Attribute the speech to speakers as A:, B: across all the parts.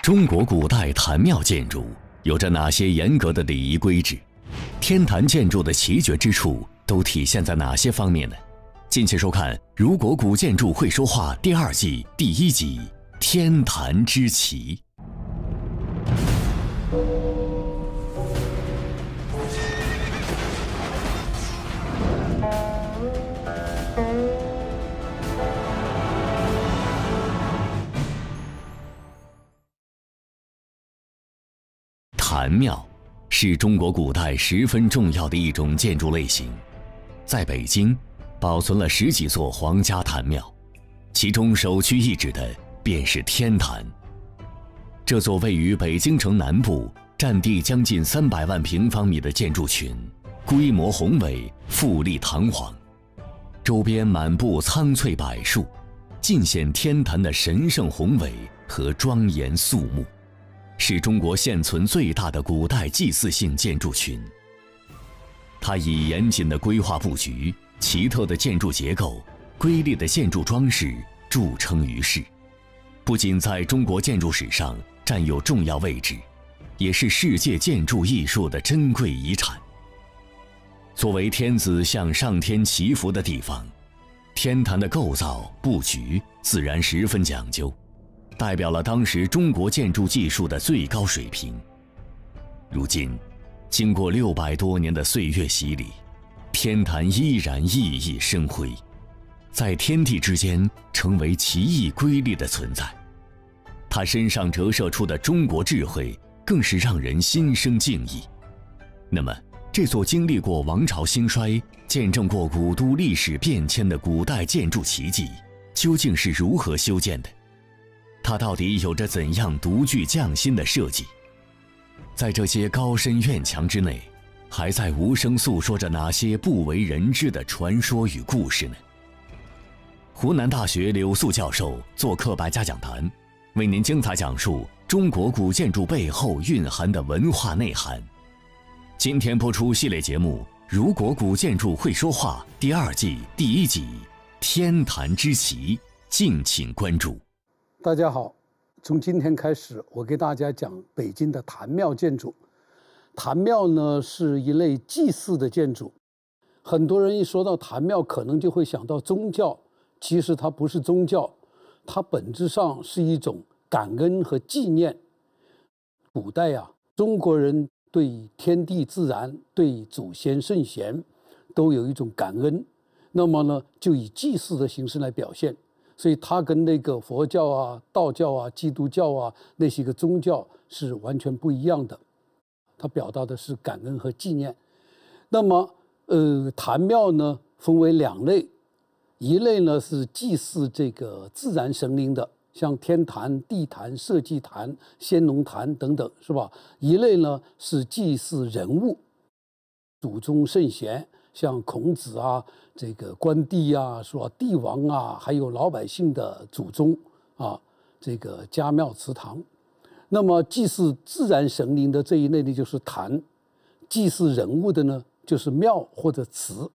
A: 中国古代坛庙建筑有着哪些严格的礼仪规制？天坛建筑的奇绝之处都体现在哪些方面呢？敬请收看《如果古建筑会说话》第二季第一集《天坛之奇》。坛庙是中国古代十分重要的一种建筑类型，在北京保存了十几座皇家坛庙，其中首屈一指的便是天坛。这座位于北京城南部、占地将近三百万平方米的建筑群，规模宏伟、富丽堂皇，周边满布苍翠柏树，尽显天坛的神圣宏伟和庄严肃穆。是中国现存最大的古代祭祀性建筑群。它以严谨的规划布局、奇特的建筑结构、瑰丽的建筑装饰著称于世，不仅在中国建筑史上占有重要位置，也是世界建筑艺术的珍贵遗产。作为天子向上天祈福的地方，天坛的构造布局自然十分讲究。代表了当时中国建筑技术的最高水平。如今，经过六百多年的岁月洗礼，天坛依然熠熠生辉，在天地之间成为奇异瑰丽的存在。它身上折射出的中国智慧，更是让人心生敬意。那么，这座经历过王朝兴衰、见证过古都历史变迁的古代建筑奇迹，究竟是如何修建的？它到底有着怎样独具匠心的设计？在这些高深院墙之内，还在无声诉说着哪些不为人知的传说与故事呢？湖南大学柳素教授做客百家讲坛，为您精彩讲述中国古建筑背后蕴含的文化内涵。今天播出系列节目《如果古建筑会说话》第二季第一集《天坛之奇》，敬请关注。
B: 大家好，从今天开始，我给大家讲北京的坛庙建筑。坛庙呢，是一类祭祀的建筑。很多人一说到坛庙，可能就会想到宗教，其实它不是宗教，它本质上是一种感恩和纪念。古代啊，中国人对天地自然、对祖先圣贤，都有一种感恩，那么呢，就以祭祀的形式来表现。所以它跟那个佛教啊、道教啊、基督教啊那些个宗教是完全不一样的。它表达的是感恩和纪念。那么，呃，坛庙呢分为两类，一类呢是祭祀这个自然神灵的，像天坛、地坛、社稷坛、仙农坛等等，是吧？一类呢是祭祀人物、祖宗圣贤。像孔子啊，这个关帝啊，说帝王啊，还有老百姓的祖宗啊，这个家庙祠堂。那么祭祀自然神灵的这一类的，就是坛；祭祀人物的呢，就是庙或者祠。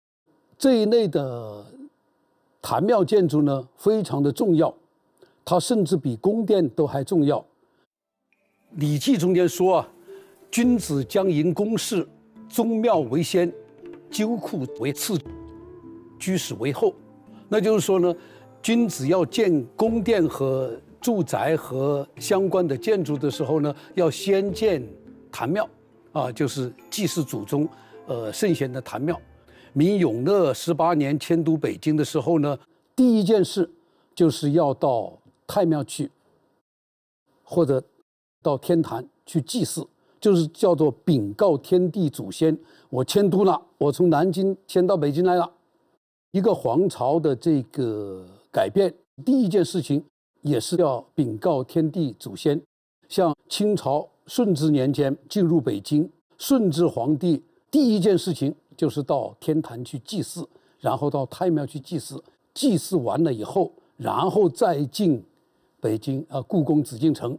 B: 这一类的坛庙建筑呢，非常的重要，它甚至比宫殿都还重要。《礼记》中间说：“啊，君子将营宫室，宗庙为先。”鸠库为次，居室为后。那就是说呢，君子要建宫殿和住宅和相关的建筑的时候呢，要先建坛庙啊，就是祭祀祖宗、呃圣贤的坛庙。明永乐十八年迁都北京的时候呢，第一件事就是要到太庙去，或者到天坛去祭祀。就是叫做禀告天地祖先，我迁都了，我从南京迁到北京来了。一个皇朝的这个改变，第一件事情也是要禀告天地祖先。像清朝顺治年间进入北京，顺治皇帝第一件事情就是到天坛去祭祀，然后到太庙去祭祀，祭祀完了以后，然后再进北京啊故宫紫禁城，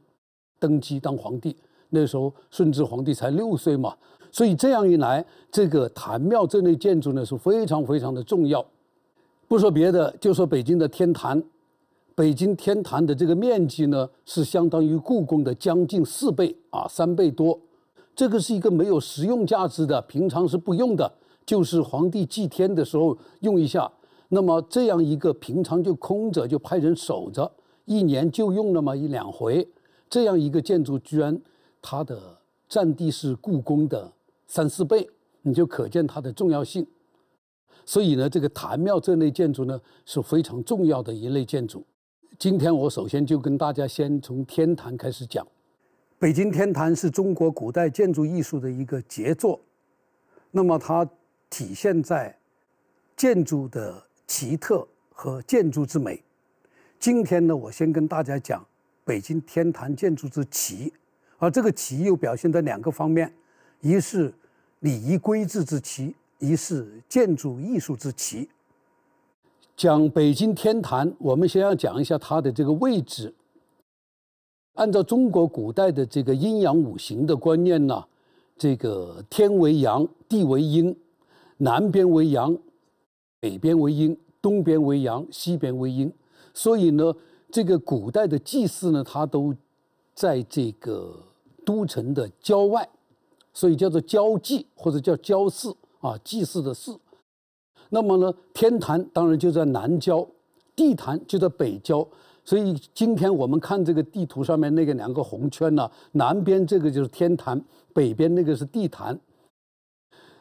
B: 登基当皇帝。那时候顺治皇帝才六岁嘛，所以这样一来，这个坛庙这类建筑呢是非常非常的重要。不说别的，就说北京的天坛，北京天坛的这个面积呢是相当于故宫的将近四倍啊，三倍多。这个是一个没有实用价值的，平常是不用的，就是皇帝祭天的时候用一下。那么这样一个平常就空着，就派人守着，一年就用那么一两回？这样一个建筑居然。它的占地是故宫的三四倍，你就可见它的重要性。所以呢，这个坛庙这类建筑呢是非常重要的一类建筑。今天我首先就跟大家先从天坛开始讲。北京天坛是中国古代建筑艺术的一个杰作，那么它体现在建筑的奇特和建筑之美。今天呢，我先跟大家讲北京天坛建筑之奇。而这个“奇”又表现在两个方面，一是礼仪规制之奇，一是建筑艺术之奇。讲北京天坛，我们先要讲一下它的这个位置。按照中国古代的这个阴阳五行的观念呢，这个天为阳，地为阴，南边为阳，北边为阴，东边为阳，西边为阴。所以呢，这个古代的祭祀呢，它都在这个。都城的郊外，所以叫做郊祭或者叫郊祀啊，祭祀的祀。那么呢，天坛当然就在南郊，地坛就在北郊。所以今天我们看这个地图上面那个两个红圈呢，南边这个就是天坛，北边那个是地坛。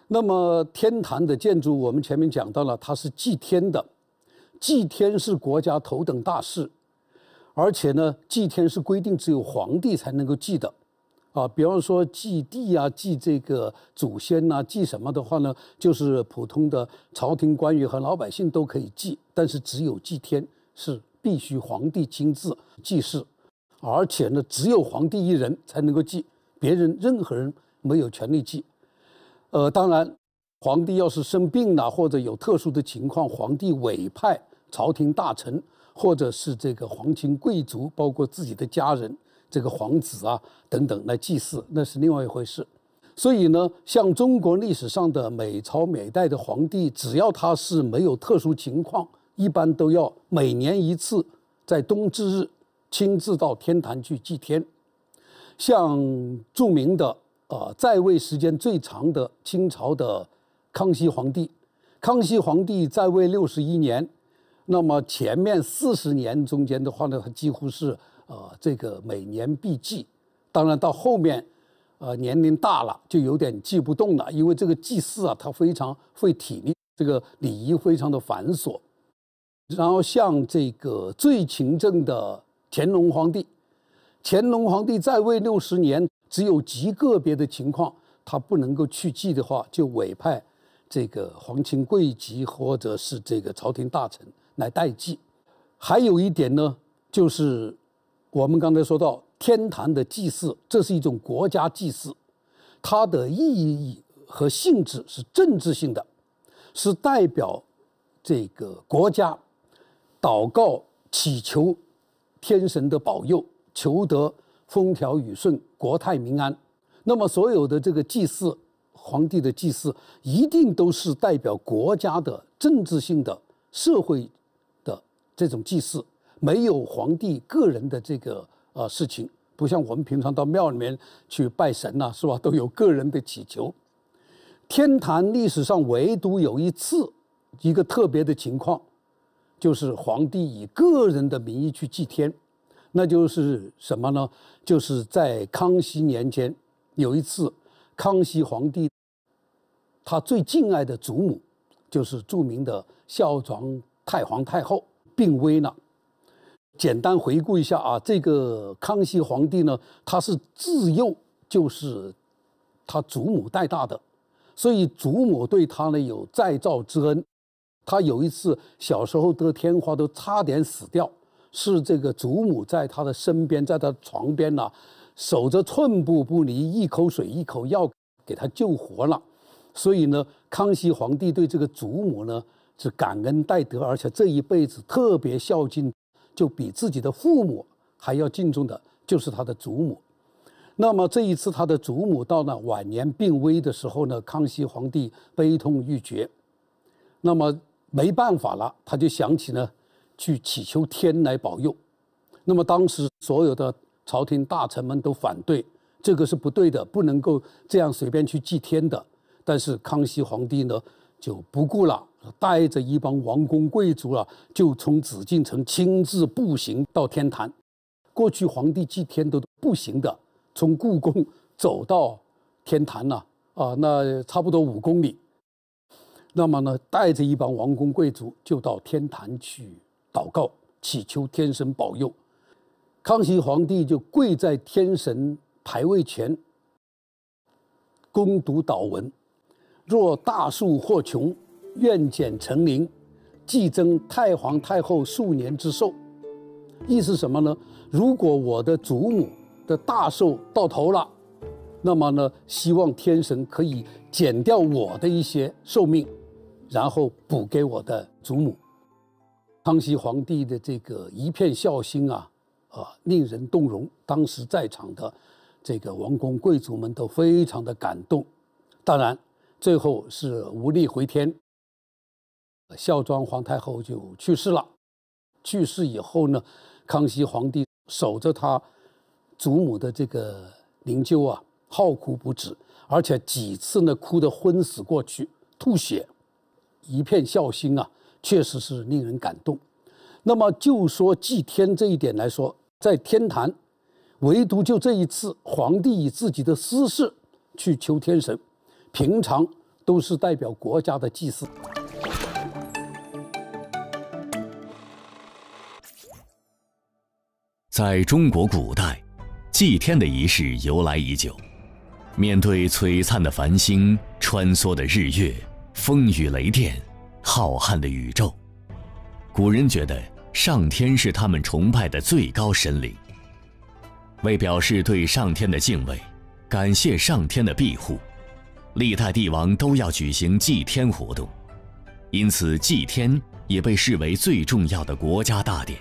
B: 那么天坛的建筑，我们前面讲到了，它是祭天的，祭天是国家头等大事，而且呢，祭天是规定只有皇帝才能够祭的。啊，比方说祭地啊、祭这个祖先呐、祭什么的话呢，就是普通的朝廷官员和老百姓都可以祭，但是只有祭天是必须皇帝亲自祭祀，而且呢，只有皇帝一人才能够祭，别人任何人没有权利祭。呃，当然，皇帝要是生病了或者有特殊的情况，皇帝委派朝廷大臣或者是这个皇亲贵族，包括自己的家人。这个皇子啊，等等来祭祀，那是另外一回事。所以呢，像中国历史上的每朝每代的皇帝，只要他是没有特殊情况，一般都要每年一次在冬至日亲自到天坛去祭天。像著名的呃，在位时间最长的清朝的康熙皇帝，康熙皇帝在位六十一年，那么前面四十年中间的话呢，他几乎是。呃，这个每年必祭，当然到后面，呃，年龄大了就有点祭不动了，因为这个祭祀啊，它非常费体力，这个礼仪非常的繁琐。然后像这个最勤政的乾隆皇帝，乾隆皇帝在位六十年，只有极个别的情况他不能够去祭的话，就委派这个皇亲贵戚或者是这个朝廷大臣来代祭。还有一点呢，就是。我们刚才说到天坛的祭祀，这是一种国家祭祀，它的意义和性质是政治性的，是代表这个国家祷告、祈求天神的保佑，求得风调雨顺、国泰民安。那么，所有的这个祭祀，皇帝的祭祀，一定都是代表国家的政治性的、社会的这种祭祀。没有皇帝个人的这个呃事情，不像我们平常到庙里面去拜神呐，是吧？都有个人的祈求。天坛历史上唯独有一次一个特别的情况，就是皇帝以个人的名义去祭天，那就是什么呢？就是在康熙年间有一次，康熙皇帝他最敬爱的祖母，就是著名的孝庄太皇太后病危了。简单回顾一下啊，这个康熙皇帝呢，他是自幼就是他祖母带大的，所以祖母对他呢有再造之恩。他有一次小时候得天花都差点死掉，是这个祖母在他的身边，在他床边呢守着寸步不离，一口水一口药给他救活了。所以呢，康熙皇帝对这个祖母呢是感恩戴德，而且这一辈子特别孝敬。就比自己的父母还要敬重的，就是他的祖母。那么这一次，他的祖母到了晚年病危的时候呢，康熙皇帝悲痛欲绝。那么没办法了，他就想起呢，去祈求天来保佑。那么当时所有的朝廷大臣们都反对，这个是不对的，不能够这样随便去祭天的。但是康熙皇帝呢，就不顾了。带着一帮王公贵族啊，就从紫禁城亲自步行到天坛。过去皇帝祭天都步行的，从故宫走到天坛呢，啊，那差不多五公里。那么呢，带着一帮王公贵族就到天坛去祷告，祈求天神保佑。康熙皇帝就跪在天神牌位前，恭读祷文。若大树或穷。愿减成灵，既增太皇太后数年之寿，意思什么呢？如果我的祖母的大寿到头了，那么呢，希望天神可以减掉我的一些寿命，然后补给我的祖母。康熙皇帝的这个一片孝心啊，啊，令人动容。当时在场的这个王公贵族们都非常的感动。当然，最后是无力回天。孝庄皇太后就去世了，去世以后呢，康熙皇帝守着他祖母的这个灵柩啊，好哭不止，而且几次呢哭得昏死过去，吐血，一片孝心啊，确实是令人感动。那么就说祭天这一点来说，在天坛，唯独就这一次，皇帝以自己的私事去求天神，平常都是代表国家的祭祀。
A: 在中国古代，祭天的仪式由来已久。面对璀璨的繁星、穿梭的日月、风雨雷电、浩瀚的宇宙，古人觉得上天是他们崇拜的最高神灵。为表示对上天的敬畏，感谢上天的庇护，历代帝王都要举行祭天活动，因此祭天也被视为最重要的国家大典。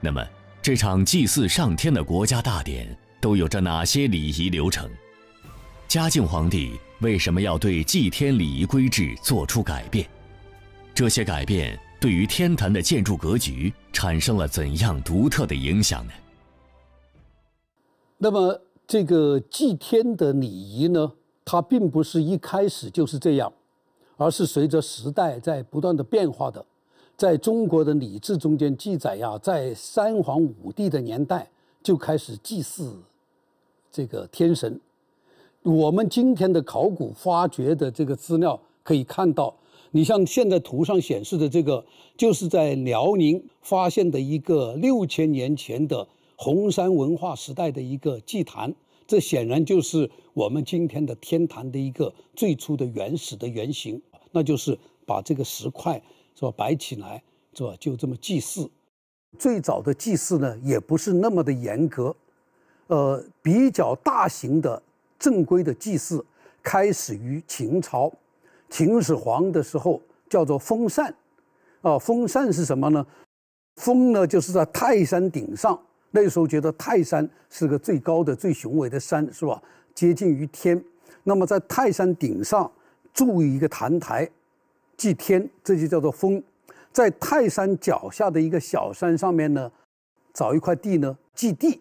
A: 那么，这场祭祀上天的国家大典都有着哪些礼仪流程？嘉靖皇帝为什么要对祭天礼仪规制做出改变？这些改变对于天坛的建筑格局产生了怎样独特的影响呢？
B: 那么这个祭天的礼仪呢？它并不是一开始就是这样，而是随着时代在不断的变化的。在中国的礼制中间记载呀，在三皇五帝的年代就开始祭祀这个天神。我们今天的考古发掘的这个资料可以看到，你像现在图上显示的这个，就是在辽宁发现的一个六千年前的红山文化时代的一个祭坛，这显然就是我们今天的天坛的一个最初的原始的原型，那就是把这个石块。是吧？摆起来，是吧？就这么祭祀。最早的祭祀呢，也不是那么的严格。呃，比较大型的正规的祭祀，开始于秦朝，秦始皇的时候，叫做封禅。啊，封禅是什么呢？封呢，就是在泰山顶上。那时候觉得泰山是个最高的、最雄伟的山，是吧？接近于天。那么在泰山顶上筑一个坛台。祭天，这就叫做封，在泰山脚下的一个小山上面呢，找一块地呢，祭地，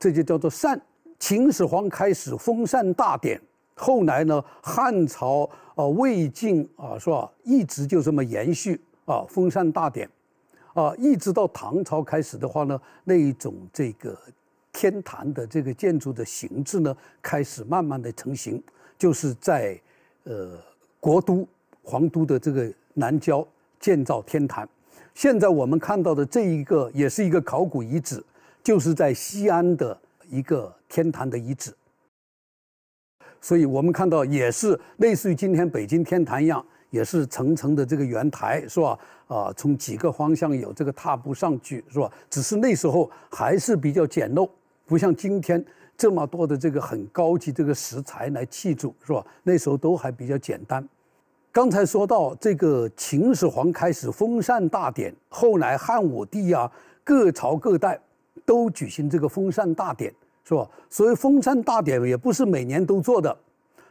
B: 这就叫做禅。秦始皇开始封禅大典，后来呢，汉朝、呃、魏晋啊，是吧，一直就这么延续啊，封禅大典，啊，一直到唐朝开始的话呢，那一种这个天坛的这个建筑的形制呢，开始慢慢的成型，就是在，呃，国都。皇都的这个南郊建造天坛，现在我们看到的这一个也是一个考古遗址，就是在西安的一个天坛的遗址。所以，我们看到也是类似于今天北京天坛一样，也是层层的这个圆台，是吧？啊，从几个方向有这个踏步上去，是吧？只是那时候还是比较简陋，不像今天这么多的这个很高级这个石材来砌筑，是吧？那时候都还比较简单。刚才说到这个秦始皇开始封禅大典，后来汉武帝啊，各朝各代都举行这个封禅大典，是吧？所以封禅大典也不是每年都做的，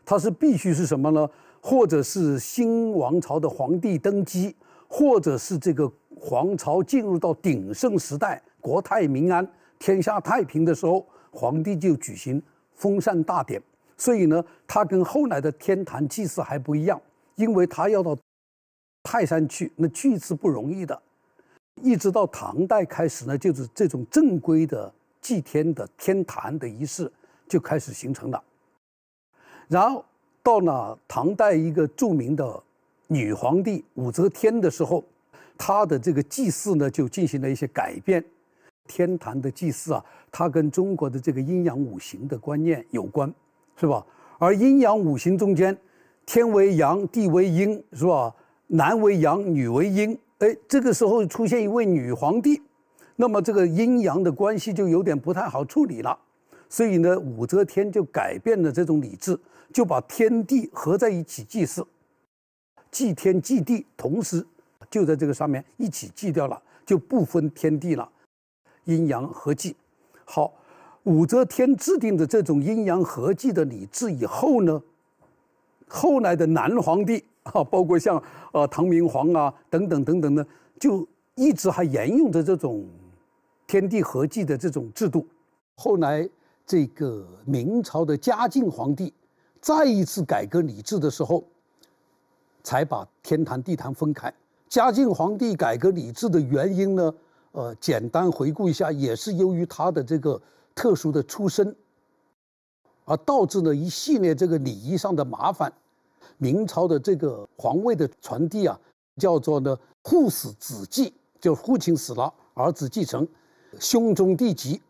B: 它是必须是什么呢？或者是新王朝的皇帝登基，或者是这个皇朝进入到鼎盛时代、国泰民安、天下太平的时候，皇帝就举行封禅大典。所以呢，它跟后来的天坛祭祀还不一样。因为他要到泰山去，那去是不容易的。一直到唐代开始呢，就是这种正规的祭天的天坛的仪式就开始形成了。然后到了唐代一个著名的女皇帝武则天的时候，她的这个祭祀呢就进行了一些改变。天坛的祭祀啊，它跟中国的这个阴阳五行的观念有关，是吧？而阴阳五行中间。天为阳，地为阴，是吧？男为阳，女为阴。哎，这个时候出现一位女皇帝，那么这个阴阳的关系就有点不太好处理了。所以呢，武则天就改变了这种礼制，就把天地合在一起祭祀，祭天祭地，同时就在这个上面一起祭掉了，就不分天地了，阴阳合祭。好，武则天制定的这种阴阳合祭的礼制以后呢？后来的南皇帝啊，包括像呃唐明皇啊等等等等呢，就一直还沿用着这种天地合祭的这种制度。后来这个明朝的嘉靖皇帝再一次改革礼制的时候，才把天坛地坛分开。嘉靖皇帝改革礼制的原因呢，呃，简单回顾一下，也是由于他的这个特殊的出身。而导致了一系列这个礼仪上的麻烦。明朝的这个皇位的传递啊，叫做呢“父死子继”，就是父亲死了，儿子继承；“兄终弟及”，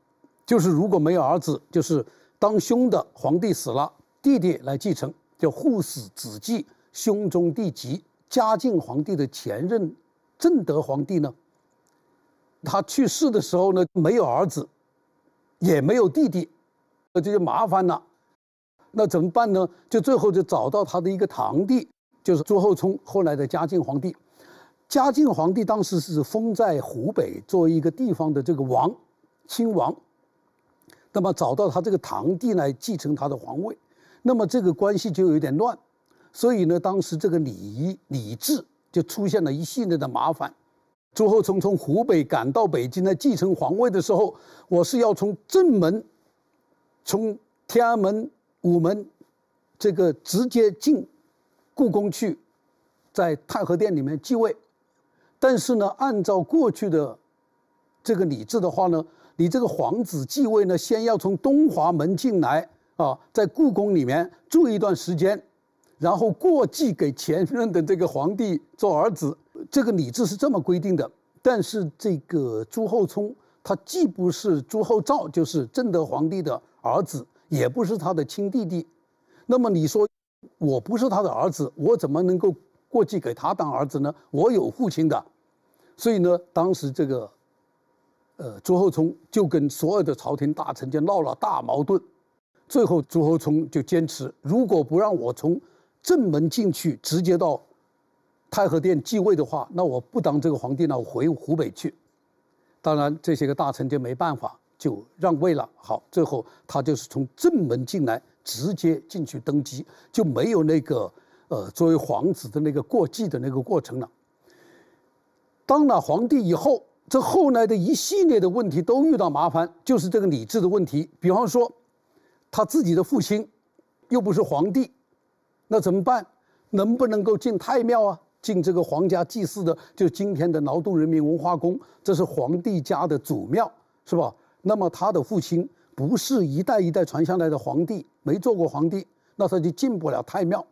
B: 就是如果没有儿子，就是当兄的皇帝死了，弟弟来继承，叫“父死子继”、“兄终弟及”。嘉靖皇帝的前任正德皇帝呢，他去世的时候呢，没有儿子，也没有弟弟，这就麻烦了。那怎么办呢？就最后就找到他的一个堂弟，就是朱厚熜，后来的嘉靖皇帝。嘉靖皇帝当时是封在湖北作为一个地方的这个王，亲王。那么找到他这个堂弟来继承他的皇位，那么这个关系就有点乱，所以呢，当时这个礼仪礼制就出现了一系列的麻烦。朱厚熜从湖北赶到北京来继承皇位的时候，我是要从正门，从天安门。午门，这个直接进故宫去，在太和殿里面继位。但是呢，按照过去的这个礼制的话呢，你这个皇子继位呢，先要从东华门进来啊，在故宫里面住一段时间，然后过继给前任的这个皇帝做儿子。这个礼制是这么规定的。但是这个朱厚熜，他既不是朱厚照，就是正德皇帝的儿子。也不是他的亲弟弟，那么你说我不是他的儿子，我怎么能够过继给他当儿子呢？我有父亲的，所以呢，当时这个，呃，朱厚熜就跟所有的朝廷大臣就闹了大矛盾，最后朱厚熜就坚持，如果不让我从正门进去，直接到太和殿继位的话，那我不当这个皇帝，那我回湖北去。当然这些个大臣就没办法。就让位了，好，最后他就是从正门进来，直接进去登基，就没有那个呃作为皇子的那个过继的那个过程了。当了皇帝以后，这后来的一系列的问题都遇到麻烦，就是这个礼制的问题。比方说，他自己的父亲又不是皇帝，那怎么办？能不能够进太庙啊？进这个皇家祭祀的，就今天的劳动人民文化宫，这是皇帝家的祖庙，是吧？那么他的父亲不是一代一代传下来的皇帝，没做过皇帝，那他就进不了太庙，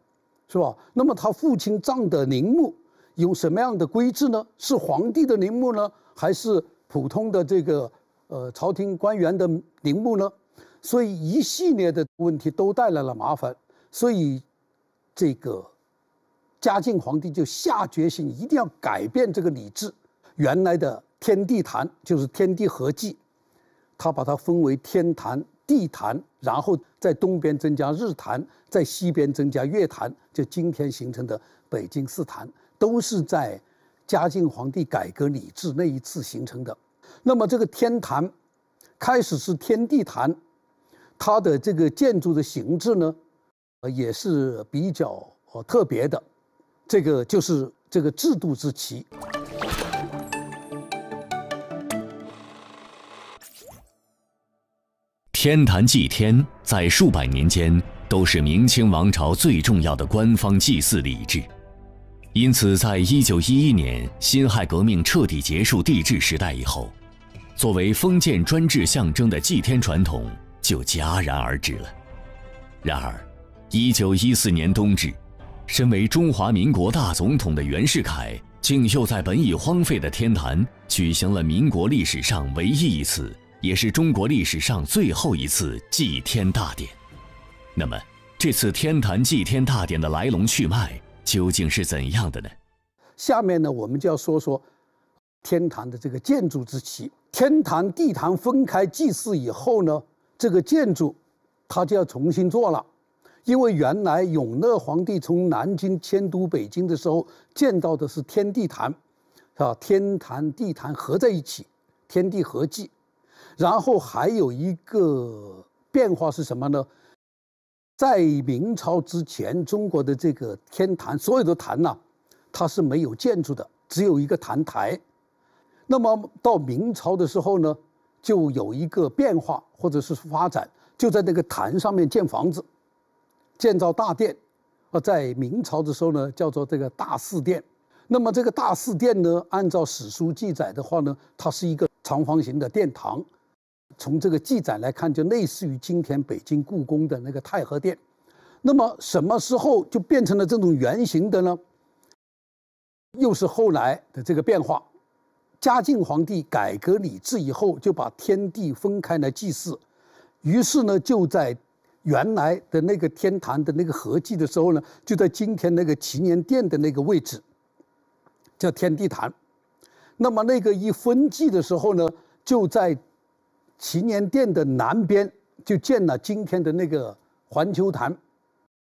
B: 是吧？那么他父亲葬的陵墓有什么样的规制呢？是皇帝的陵墓呢，还是普通的这个呃朝廷官员的陵墓呢？所以一系列的问题都带来了麻烦，所以这个嘉靖皇帝就下决心一定要改变这个礼制，原来的天地坛就是天地合祭。他把它分为天坛、地坛，然后在东边增加日坛，在西边增加月坛，就今天形成的北京四坛，都是在嘉靖皇帝改革礼制那一次形成的。那么这个天坛开始是天、地坛，它的这个建筑的形制呢，也是比较特别的。这个就是这个制度之奇。
A: 天坛祭天在数百年间都是明清王朝最重要的官方祭祀礼制，因此，在一九一一年辛亥革命彻底结束帝制时代以后，作为封建专制象征的祭天传统就戛然而止了。然而，一九一四年冬至，身为中华民国大总统的袁世凯竟又在本已荒废的天坛举行了民国历史上唯一一次。也是中国历史上最后一次祭天大典。那么，这次天坛祭天大典的来龙去脉究竟是怎样的呢？
B: 下面呢，我们就要说说天坛的这个建筑之奇。天坛、地坛分开祭祀以后呢，这个建筑它就要重新做了，因为原来永乐皇帝从南京迁都北京的时候建造的是天地坛，是吧？天坛、地坛合在一起，天地合祭。然后还有一个变化是什么呢？在明朝之前，中国的这个天坛所有的坛呢，它是没有建筑的，只有一个坛台。那么到明朝的时候呢，就有一个变化或者是发展，就在那个坛上面建房子，建造大殿。啊，在明朝的时候呢，叫做这个大祀殿。那么这个大祀殿呢，按照史书记载的话呢，它是一个长方形的殿堂。从这个记载来看，就类似于今天北京故宫的那个太和殿。那么什么时候就变成了这种圆形的呢？又是后来的这个变化。嘉靖皇帝改革礼制以后，就把天地分开来祭祀，于是呢，就在原来的那个天坛的那个合祭的时候呢，就在今天那个祈年殿的那个位置，叫天地坛。那么那个一分祭的时候呢，就在。祈年殿的南边就建了今天的那个环球坛，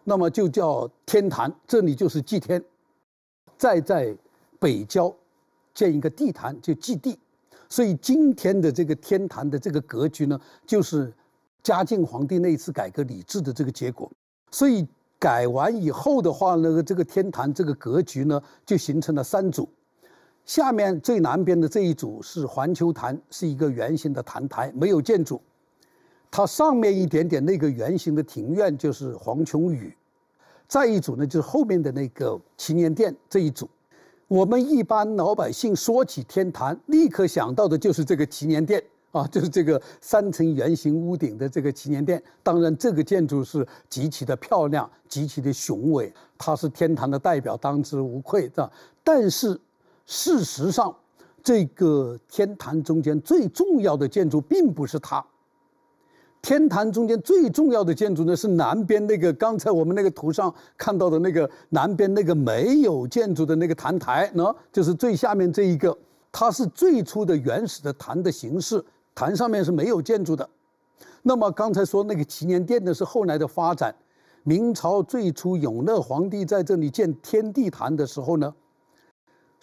B: 那么就叫天坛，这里就是祭天；再在北郊建一个地坛，就祭地。所以今天的这个天坛的这个格局呢，就是嘉靖皇帝那一次改革礼制的这个结果。所以改完以后的话呢，这个天坛这个格局呢，就形成了三组。下面最南边的这一组是环球坛，是一个圆形的坛台，没有建筑。它上面一点点那个圆形的庭院就是黄琼宇。再一组呢，就是后面的那个祈年殿这一组。我们一般老百姓说起天坛，立刻想到的就是这个祈年殿啊，就是这个三层圆形屋顶的这个祈年殿。当然，这个建筑是极其的漂亮，极其的雄伟，它是天坛的代表，当之无愧的。但是，事实上，这个天坛中间最重要的建筑并不是它。天坛中间最重要的建筑呢，是南边那个刚才我们那个图上看到的那个南边那个没有建筑的那个坛台，喏，就是最下面这一个，它是最初的原始的坛的形式，坛上面是没有建筑的。那么刚才说那个祈年殿呢，是后来的发展。明朝最初永乐皇帝在这里建天地坛的时候呢。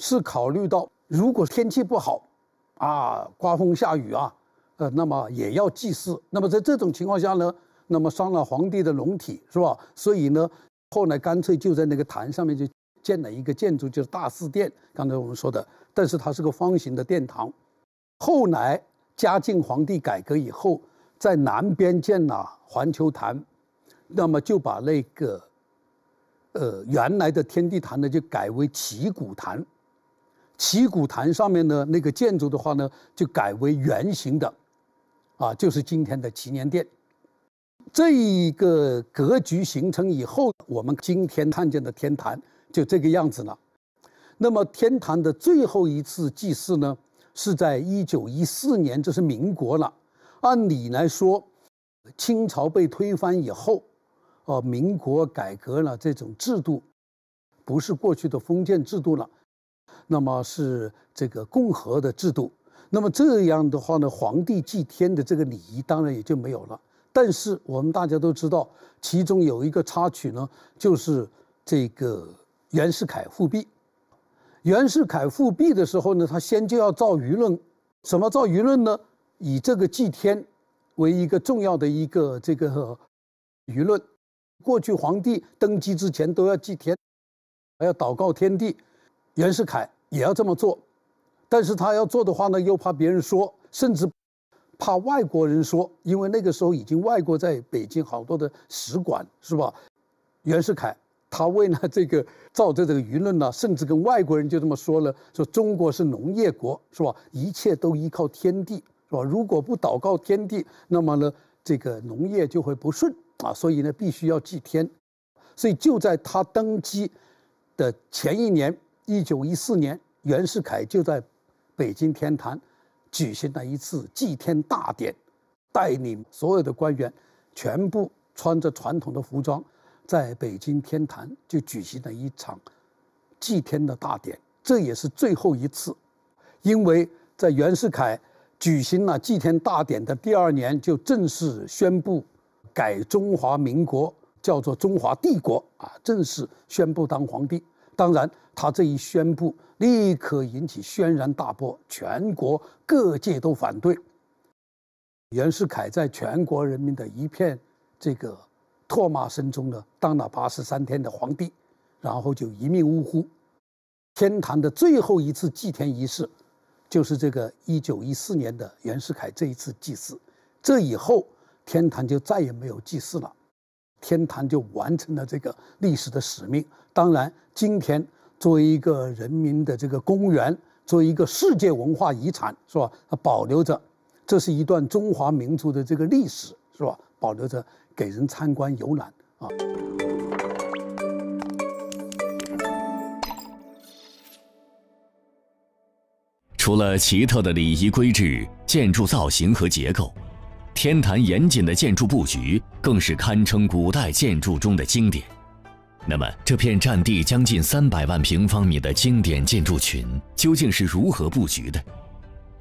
B: 是考虑到如果天气不好，啊，刮风下雨啊，呃，那么也要祭祀。那么在这种情况下呢，那么伤了皇帝的龙体，是吧？所以呢，后来干脆就在那个坛上面就建了一个建筑，就是大祀殿。刚才我们说的，但是它是个方形的殿堂。后来嘉靖皇帝改革以后，在南边建了环球坛，那么就把那个，呃，原来的天地坛呢，就改为祈谷坛。旗鼓坛上面的那个建筑的话呢，就改为圆形的，啊，就是今天的祈年殿。这一个格局形成以后，我们今天看见的天坛就这个样子了。那么天坛的最后一次祭祀呢，是在一九一四年，这是民国了。按理来说，清朝被推翻以后，呃，民国改革了这种制度，不是过去的封建制度了。那么是这个共和的制度，那么这样的话呢，皇帝祭天的这个礼仪当然也就没有了。但是我们大家都知道，其中有一个插曲呢，就是这个袁世凯复辟。袁世凯复辟的时候呢，他先就要造舆论，什么造舆论呢？以这个祭天为一个重要的一个这个舆论。过去皇帝登基之前都要祭天，还要祷告天地。袁世凯。也要这么做，但是他要做的话呢，又怕别人说，甚至怕外国人说，因为那个时候已经外国在北京好多的使馆，是吧？袁世凯他为了这个，造这这个舆论呢，甚至跟外国人就这么说了，说中国是农业国，是吧？一切都依靠天地，是吧？如果不祷告天地，那么呢，这个农业就会不顺啊，所以呢，必须要祭天。所以就在他登基的前一年。一九一四年，袁世凯就在北京天坛举行了一次祭天大典，带领所有的官员全部穿着传统的服装，在北京天坛就举行了一场祭天的大典。这也是最后一次，因为在袁世凯举行了祭天大典的第二年，就正式宣布改中华民国叫做中华帝国啊，正式宣布当皇帝。当然，他这一宣布立刻引起轩然大波，全国各界都反对。袁世凯在全国人民的一片这个唾骂声中呢，当了八十三天的皇帝，然后就一命呜呼。天坛的最后一次祭天仪式，就是这个一九一四年的袁世凯这一次祭祀。这以后，天坛就再也没有祭祀了。天坛就完成了这个历史的使命。当然，今天作为一个人民的这个公园，作为一个世界文化遗产，是吧？它保留着，这是一段中华民族的这个历史，是吧？保留着给人参观游览啊。
A: 除了奇特的礼仪规制、建筑造型和结构。天坛严谨的建筑布局更是堪称古代建筑中的经典。那么，这片占地将近三百万平方米的经典建筑群究竟是如何布局的？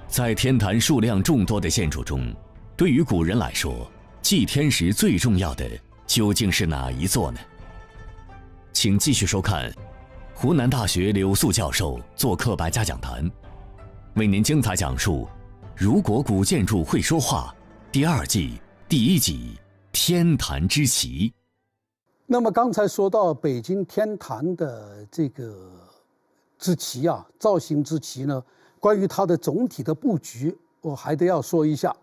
A: 在天坛数量众多的建筑中，对于古人来说，祭天时最重要的究竟是哪一座呢？请继续收看，湖南大学柳素教授做客百家讲坛，为您精彩讲述：如果古建筑会说话。第二季第一集《天坛之奇》，
B: 那么刚才说到北京天坛的这个之奇啊，造型之奇呢，关于它的总体的布局，我还得要说一下，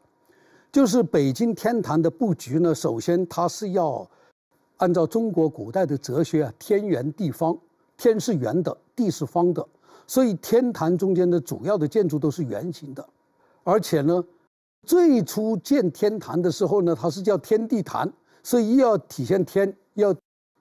B: 就是北京天坛的布局呢，首先它是要按照中国古代的哲学啊，天圆地方，天是圆的，地是方的，所以天坛中间的主要的建筑都是圆形的，而且呢。最初建天坛的时候呢，它是叫天地坛，所以要体现天，要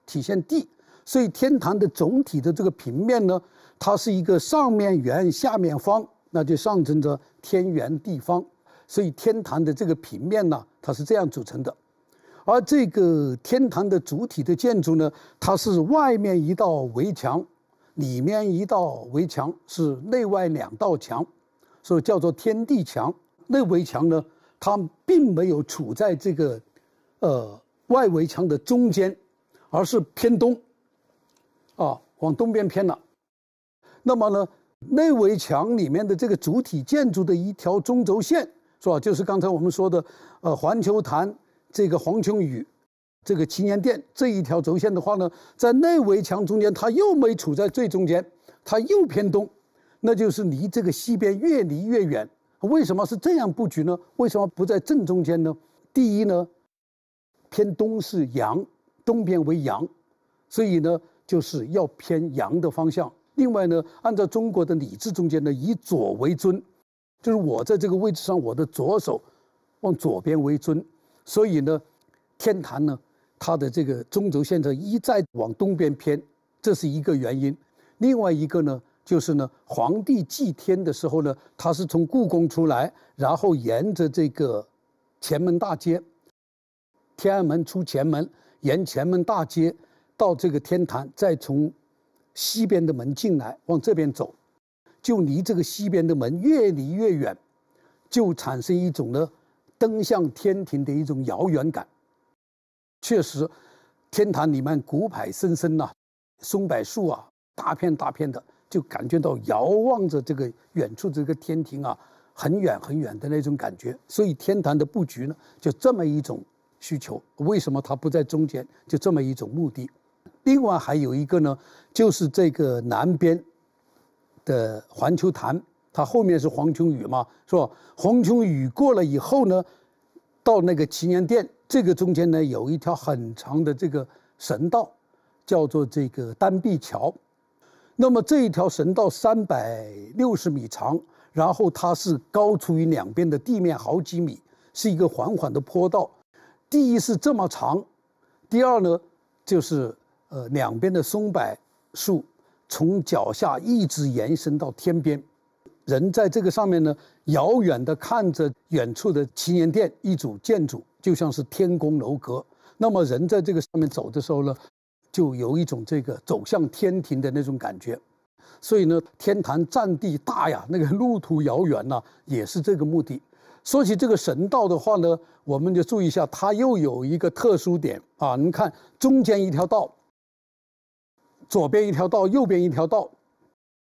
B: 体现地，所以天坛的总体的这个平面呢，它是一个上面圆，下面方，那就象征着天圆地方。所以天坛的这个平面呢，它是这样组成的。而这个天坛的主体的建筑呢，它是外面一道围墙，里面一道围墙，是内外两道墙，所以叫做天地墙。内围墙呢，它并没有处在这个，呃，外围墙的中间，而是偏东，啊，往东边偏了。那么呢，内围墙里面的这个主体建筑的一条中轴线，是吧？就是刚才我们说的，呃，环球坛、这个黄琼宇、这个祈年殿这一条轴线的话呢，在内围墙中间，它又没处在最中间，它又偏东，那就是离这个西边越离越远。为什么是这样布局呢？为什么不在正中间呢？第一呢，偏东是阳，东边为阳，所以呢就是要偏阳的方向。另外呢，按照中国的礼制，中间呢以左为尊，就是我在这个位置上，我的左手往左边为尊，所以呢，天坛呢它的这个中轴线呢一再往东边偏，这是一个原因。另外一个呢。就是呢，皇帝祭天的时候呢，他是从故宫出来，然后沿着这个前门大街，天安门出前门，沿前门大街到这个天坛，再从西边的门进来，往这边走，就离这个西边的门越离越远，就产生一种呢登向天庭的一种遥远感。确实，天坛里面古柏森森呐，松柏树啊，大片大片的。就感觉到遥望着这个远处这个天庭啊，很远很远的那种感觉，所以天坛的布局呢就这么一种需求。为什么它不在中间？就这么一种目的。另外还有一个呢，就是这个南边的环球坛，它后面是黄琼宇嘛，是吧？黄琼宇过了以后呢，到那个祈年殿，这个中间呢有一条很长的这个神道，叫做这个丹壁桥。那么这一条神道三百六十米长，然后它是高出于两边的地面好几米，是一个缓缓的坡道。第一是这么长，第二呢，就是呃两边的松柏树从脚下一直延伸到天边，人在这个上面呢，遥远的看着远处的祈年殿一组建筑，就像是天宫楼阁。那么人在这个上面走的时候呢？就有一种这个走向天庭的那种感觉，所以呢，天坛占地大呀，那个路途遥远呢，也是这个目的。说起这个神道的话呢，我们就注意一下，它又有一个特殊点啊。你看，中间一条道，左边一条道，右边一条道。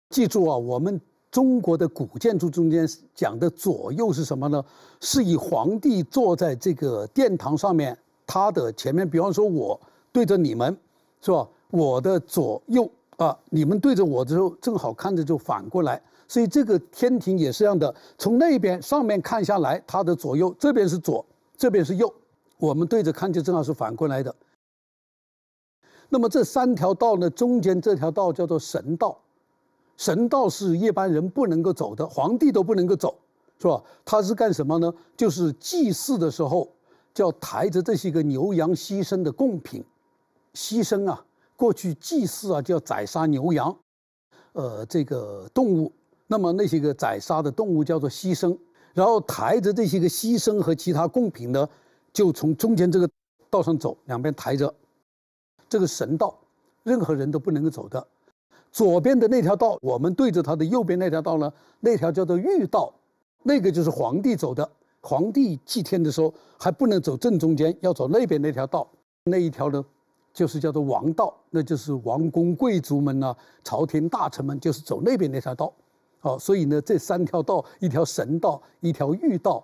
B: 记住啊，我们中国的古建筑中间讲的左右是什么呢？是以皇帝坐在这个殿堂上面，他的前面，比方说我对着你们。是吧？我的左右啊，你们对着我的时候，正好看着就反过来。所以这个天庭也是这样的，从那边上面看下来，它的左右这边是左，这边是右。我们对着看就正好是反过来的。那么这三条道呢，中间这条道叫做神道，神道是一般人不能够走的，皇帝都不能够走，是吧？它是干什么呢？就是祭祀的时候，叫抬着这些个牛羊牺牲的贡品。牺牲啊，过去祭祀啊，叫宰杀牛羊，呃，这个动物。那么那些个宰杀的动物叫做牺牲，然后抬着这些个牺牲和其他贡品呢，就从中间这个道上走，两边抬着这个神道，任何人都不能够走的。左边的那条道，我们对着他的右边那条道呢，那条叫做御道，那个就是皇帝走的。皇帝祭天的时候还不能走正中间，要走那边那条道，那一条呢？就是叫做王道，那就是王公贵族们呢，朝廷大臣们就是走那边那条道，哦，所以呢，这三条道，一条神道，一条御道，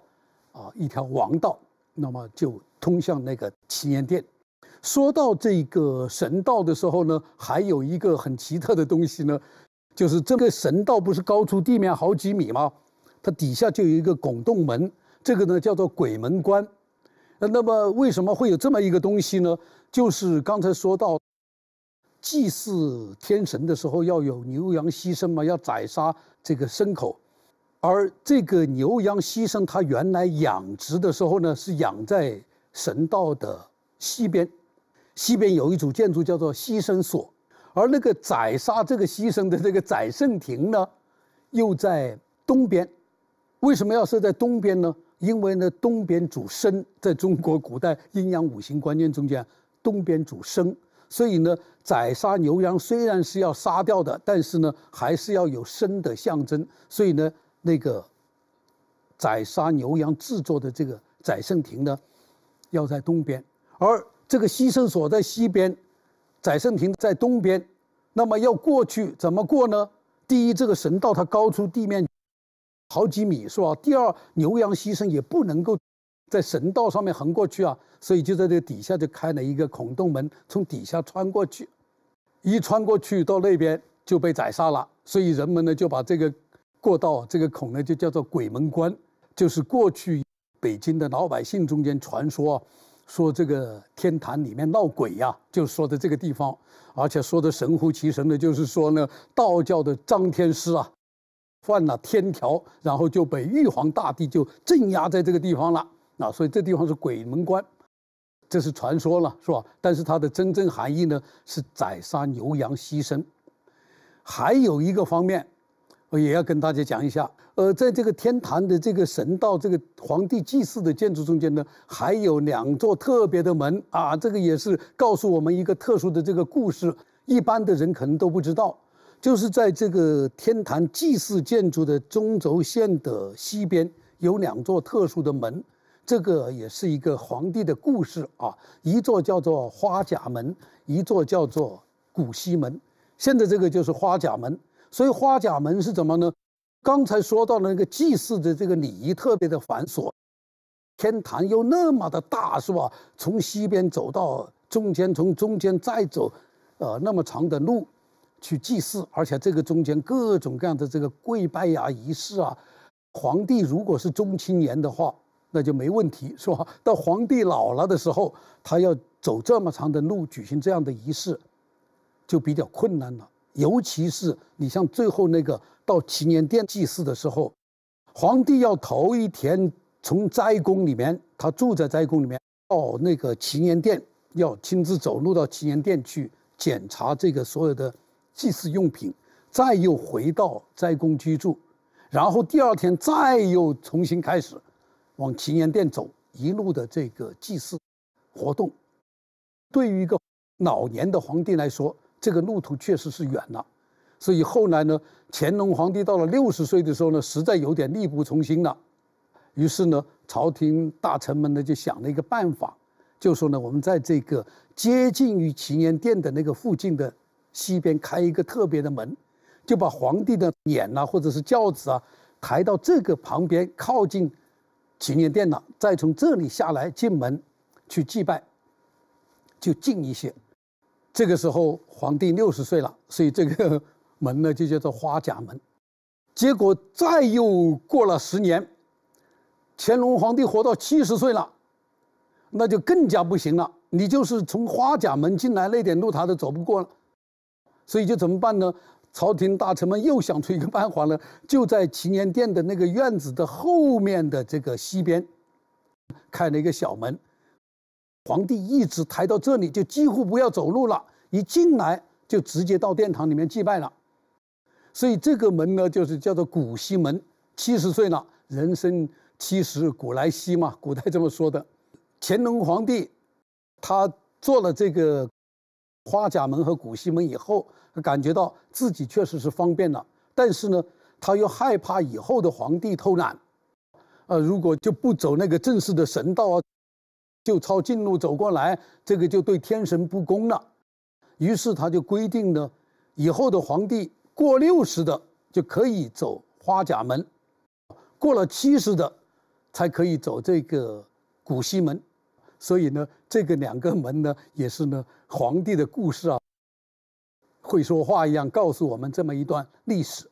B: 啊，一条王道，那么就通向那个祈年殿。说到这个神道的时候呢，还有一个很奇特的东西呢，就是这个神道不是高出地面好几米吗？它底下就有一个拱洞门，这个呢叫做鬼门关。那那么，为什么会有这么一个东西呢？就是刚才说到，祭祀天神的时候要有牛羊牺牲嘛，要宰杀这个牲口。而这个牛羊牺牲，它原来养殖的时候呢，是养在神道的西边，西边有一组建筑叫做牺牲所，而那个宰杀这个牺牲的这个宰圣亭呢，又在东边。为什么要设在东边呢？因为呢，东边主生，在中国古代阴阳五行观念中间，东边主生，所以呢，宰杀牛羊虽然是要杀掉的，但是呢，还是要有生的象征，所以呢，那个宰杀牛羊制作的这个宰牲亭呢，要在东边，而这个牺牲所在西边，宰牲亭在东边，那么要过去怎么过呢？第一，这个神道它高出地面。好几米是吧？第二，牛羊牺牲也不能够在神道上面横过去啊，所以就在这底下就开了一个孔洞门，从底下穿过去，一穿过去到那边就被宰杀了。所以人们呢就把这个过道这个孔呢就叫做鬼门关，就是过去北京的老百姓中间传说说这个天坛里面闹鬼呀，就说的这个地方，而且说的神乎其神的，就是说呢道教的张天师啊。犯了天条，然后就被玉皇大帝就镇压在这个地方了。那所以这地方是鬼门关，这是传说了，是吧？但是它的真正含义呢，是宰杀牛羊牺牲。还有一个方面，我也要跟大家讲一下。呃，在这个天坛的这个神道、这个皇帝祭祀的建筑中间呢，还有两座特别的门啊，这个也是告诉我们一个特殊的这个故事，一般的人可能都不知道。就是在这个天坛祭祀建筑的中轴线的西边，有两座特殊的门，这个也是一个皇帝的故事啊。一座叫做花甲门，一座叫做古西门。现在这个就是花甲门。所以花甲门是怎么呢？刚才说到了那个祭祀的这个礼仪特别的繁琐，天坛又那么的大，是吧？从西边走到中间，从中间再走，呃，那么长的路。去祭祀，而且这个中间各种各样的这个跪拜呀、仪式啊，皇帝如果是中青年的话，那就没问题，是吧？到皇帝老了的时候，他要走这么长的路，举行这样的仪式，就比较困难了。尤其是你像最后那个到祈年殿祭祀的时候，皇帝要头一天从斋宫里面，他住在斋宫里面，到那个祈年殿要亲自走路到祈年殿去检查这个所有的。祭祀用品，再又回到斋宫居住，然后第二天再又重新开始，往祈年殿走，一路的这个祭祀活动，对于一个老年的皇帝来说，这个路途确实是远了。所以后来呢，乾隆皇帝到了六十岁的时候呢，实在有点力不从心了，于是呢，朝廷大臣们呢就想了一个办法，就说呢，我们在这个接近于祈年殿的那个附近的。西边开一个特别的门，就把皇帝的脸呐，或者是轿子啊，抬到这个旁边靠近祈年殿了，再从这里下来进门，去祭拜，就近一些。这个时候皇帝六十岁了，所以这个门呢就叫做花甲门。结果再又过了十年，乾隆皇帝活到七十岁了，那就更加不行了。你就是从花甲门进来，那点路他都走不过了。所以就怎么办呢？朝廷大臣们又想出一个办法了，就在祈年殿的那个院子的后面的这个西边，开了一个小门。皇帝一直抬到这里，就几乎不要走路了，一进来就直接到殿堂里面祭拜了。所以这个门呢，就是叫做古西门。七十岁了，人生七十古来稀嘛，古代这么说的。乾隆皇帝，他做了这个。花甲门和古西门以后，感觉到自己确实是方便了，但是呢，他又害怕以后的皇帝偷懒，呃，如果就不走那个正式的神道啊，就抄近路走过来，这个就对天神不公了。于是他就规定呢，以后的皇帝过六十的就可以走花甲门，过了七十的，才可以走这个古西门。所以呢，这个两个门呢，也是呢，皇帝的故事啊，会说话一样告诉我们这么一段历史。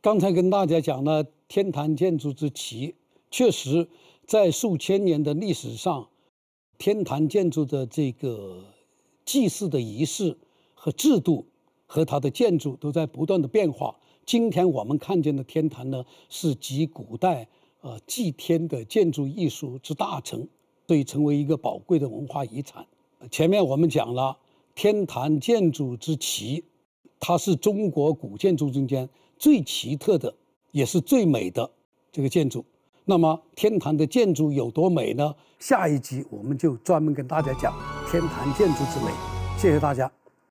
B: 刚才跟大家讲了天坛建筑之奇，确实，在数千年的历史上，天坛建筑的这个祭祀的仪式和制度，和它的建筑都在不断的变化。今天我们看见的天坛呢，是集古代呃祭天的建筑艺术之大成。以成为一个宝贵的文化遗产。前面我们讲了天坛建筑之奇，它是中国古建筑中间最奇特的，也是最美的这个建筑。那么天坛的建筑有多美呢？下一集我们就专门跟大家讲天坛建筑之美。谢谢大家。